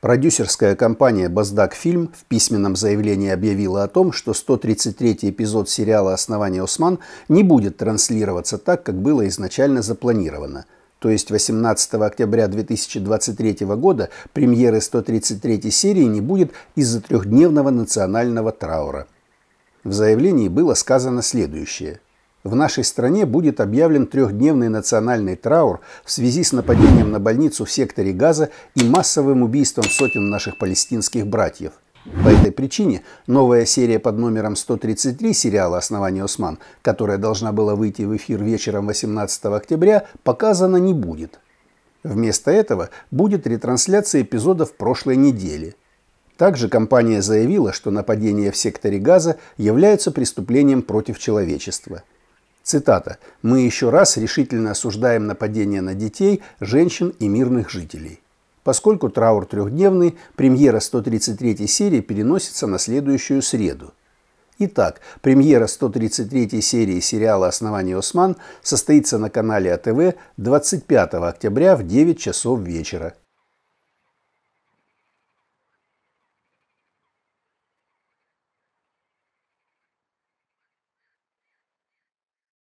Продюсерская компания «Баздак Фильм» в письменном заявлении объявила о том, что 133-й эпизод сериала «Основание Осман» не будет транслироваться так, как было изначально запланировано. То есть 18 октября 2023 года премьеры 133 серии не будет из-за трехдневного национального траура. В заявлении было сказано следующее – в нашей стране будет объявлен трехдневный национальный траур в связи с нападением на больницу в секторе Газа и массовым убийством сотен наших палестинских братьев. По этой причине новая серия под номером 133 сериала «Основание Осман», которая должна была выйти в эфир вечером 18 октября, показана не будет. Вместо этого будет ретрансляция эпизодов прошлой недели. Также компания заявила, что нападение в секторе Газа является преступлением против человечества – Цитата. «Мы еще раз решительно осуждаем нападение на детей, женщин и мирных жителей». Поскольку траур трехдневный, премьера 133 серии переносится на следующую среду. Итак, премьера 133 серии сериала «Основание Осман» состоится на канале а АТВ 25 октября в 9 часов вечера.